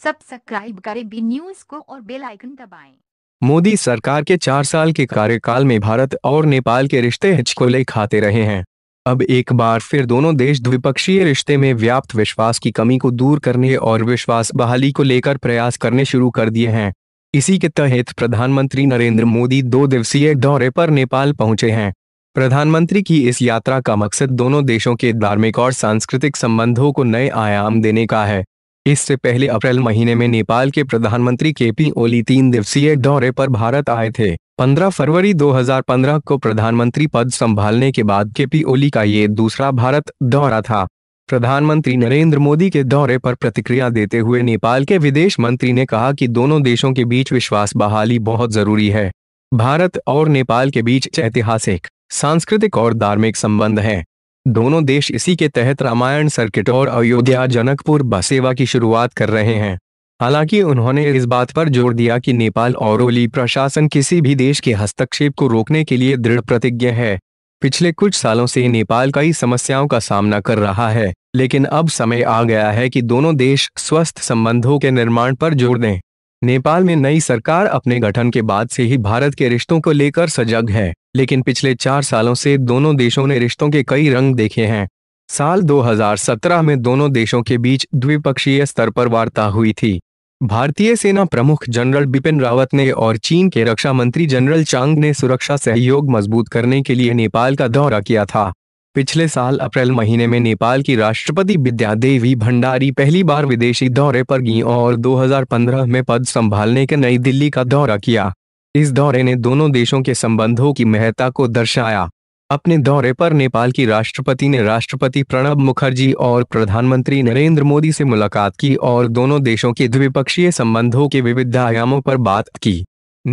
Subscribe करें B news को और बेल आइकन दबाएं। मोदी सरकार के चार साल के कार्यकाल में भारत और नेपाल के रिश्ते हिचकोले खाते रहे हैं अब एक बार फिर दोनों देश द्विपक्षीय रिश्ते में व्याप्त विश्वास की कमी को दूर करने और विश्वास बहाली को लेकर प्रयास करने शुरू कर दिए हैं इसी के तहत प्रधानमंत्री नरेंद्र मोदी दो दिवसीय दौरे पर नेपाल पहुंचे हैं प्रधानमंत्री की इस यात्रा का मकसद दोनों देशों के धार्मिक और सांस्कृतिक संबंधों को नए आयाम देने का है इससे पहले अप्रैल महीने में नेपाल के प्रधानमंत्री के पी ओली तीन दिवसीय दौरे पर भारत आए थे 15 फरवरी 2015 को प्रधानमंत्री पद संभालने के बाद के पी ओली का ये दूसरा भारत दौरा था प्रधानमंत्री नरेंद्र मोदी के दौरे पर प्रतिक्रिया देते हुए नेपाल के विदेश मंत्री ने कहा कि दोनों देशों के बीच विश्वास बहाली बहुत जरूरी है भारत और नेपाल के बीच ऐतिहासिक सांस्कृतिक और धार्मिक संबंध हैं दोनों देश इसी के तहत रामायण सर्किट और अयोध्या जनकपुर बस सेवा की शुरुआत कर रहे हैं हालांकि उन्होंने इस बात पर जोर दिया कि नेपाल और ओली प्रशासन किसी भी देश के हस्तक्षेप को रोकने के लिए दृढ़ प्रतिज्ञ है पिछले कुछ सालों से नेपाल कई समस्याओं का सामना कर रहा है लेकिन अब समय आ गया है कि दोनों देश स्वस्थ संबंधों के निर्माण पर जोर दें नेपाल में नई सरकार अपने गठन के बाद से ही भारत के रिश्तों को लेकर सजग है लेकिन पिछले चार सालों से दोनों देशों ने रिश्तों के कई रंग देखे हैं साल 2017 में दोनों देशों के बीच द्विपक्षीय स्तर पर वार्ता हुई थी भारतीय सेना प्रमुख जनरल बिपिन रावत ने और चीन के रक्षा मंत्री जनरल चांग ने सुरक्षा सहयोग मजबूत करने के लिए नेपाल का दौरा किया था पिछले साल अप्रैल महीने में नेपाल की राष्ट्रपति विद्या देवी भंडारी पहली बार विदेशी दौरे पर गई और 2015 में पद संभालने के नई दिल्ली का दौरा किया इस दौरे ने दोनों देशों के संबंधों की महत्ता को दर्शाया अपने दौरे पर नेपाल की राष्ट्रपति ने राष्ट्रपति प्रणब मुखर्जी और प्रधानमंत्री नरेंद्र मोदी से मुलाकात की और दोनों देशों के द्विपक्षीय संबंधों के विविध आयामों पर बात की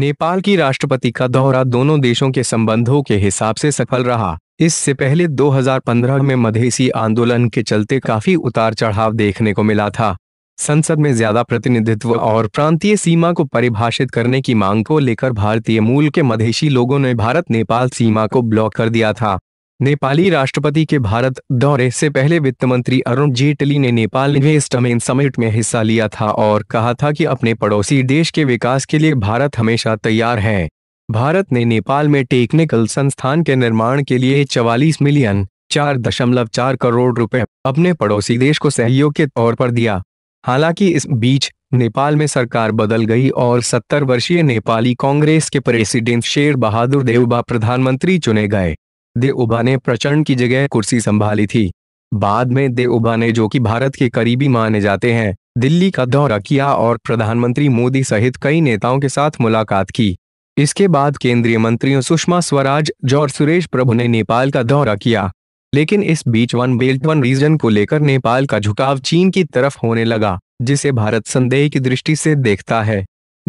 नेपाल की राष्ट्रपति का दौरा दोनों देशों के संबंधों के हिसाब से सफल रहा इससे पहले 2015 में मधेसी आंदोलन के चलते काफी उतार चढ़ाव देखने को मिला था संसद में ज्यादा प्रतिनिधित्व और प्रांतीय सीमा को परिभाषित करने की मांग को लेकर भारतीय मूल के मधेशी लोगों ने भारत नेपाल सीमा को ब्लॉक कर दिया था नेपाली राष्ट्रपति के भारत दौरे से पहले वित्त मंत्री अरुण जेटली ने नेपाल इन्वेस्टमेंट समिट में हिस्सा लिया था और कहा था कि अपने पड़ोसी देश के विकास के लिए भारत हमेशा तैयार है भारत ने नेपाल में टेक्निकल संस्थान के निर्माण के लिए चवालीस मिलियन चार दशमलव चार करोड़ रुपए अपने पड़ोसी देश को सहयोग के तौर पर दिया हालांकि इस बीच नेपाल में सरकार बदल गई और सत्तर वर्षीय नेपाली कांग्रेस के प्रेसिडेंट शेर बहादुर देवबा प्रधानमंत्री चुने गए देउबा ने प्रचंड की जगह कुर्सी संभाली थी बाद में देउबा ने जो कि भारत के करीबी माने जाते हैं दिल्ली का दौरा किया और प्रधानमंत्री मोदी सहित कई नेताओं के साथ मुलाकात की इसके बाद केंद्रीय मंत्रियों सुषमा स्वराज और सुरेश प्रभु ने नेपाल का दौरा किया लेकिन इस बीच वन बेल्ट वन रीजन को लेकर नेपाल का झुकाव चीन की तरफ होने लगा जिसे भारत संदेह की दृष्टि से देखता है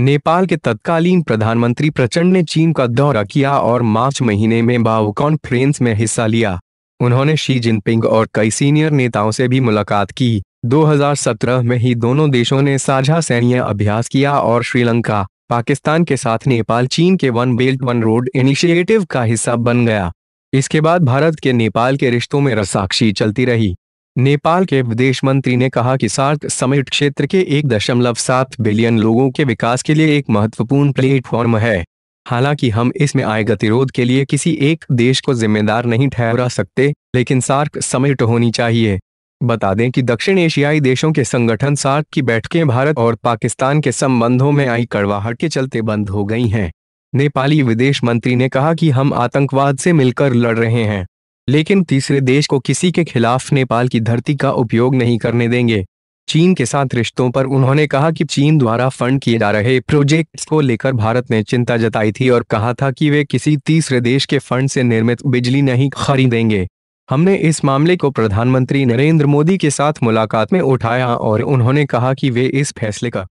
नेपाल के तत्कालीन प्रधानमंत्री प्रचंड ने चीन का दौरा किया और मार्च महीने में बाव कॉन्फ्रेंस में हिस्सा लिया उन्होंने शी जिनपिंग और कई सीनियर नेताओं से भी मुलाकात की 2017 में ही दोनों देशों ने साझा सैन्य अभ्यास किया और श्रीलंका पाकिस्तान के साथ नेपाल चीन के one belt one road initiative का हिस्सा बन गया इसके बाद भारत के नेपाल के रिश्तों में रसाक्षी चलती रही नेपाल के विदेश मंत्री ने कहा कि सार्क समिट क्षेत्र के एक दशमलव सात बिलियन लोगों के विकास के लिए एक महत्वपूर्ण प्लेटफॉर्म है हालांकि हम इसमें आए गतिरोध के लिए किसी एक देश को जिम्मेदार नहीं ठहरा सकते लेकिन सार्क समिट होनी चाहिए बता दें कि दक्षिण एशियाई देशों के संगठन सार्क की बैठकें भारत और पाकिस्तान के संबंधों में आई कड़वाहट के चलते बंद हो गई हैं नेपाली विदेश मंत्री ने कहा कि हम आतंकवाद से मिलकर लड़ रहे हैं लेकिन तीसरे देश को किसी के खिलाफ नेपाल की धरती का उपयोग नहीं करने देंगे चीन के साथ रिश्तों पर उन्होंने कहा कि चीन द्वारा फंड किए जा रहे प्रोजेक्ट्स को लेकर भारत ने चिंता जताई थी और कहा था कि वे किसी तीसरे देश के फंड से निर्मित बिजली नहीं खरीदेंगे हमने इस मामले को प्रधानमंत्री नरेंद्र मोदी के साथ मुलाकात में उठाया और उन्होंने कहा कि वे इस फैसले का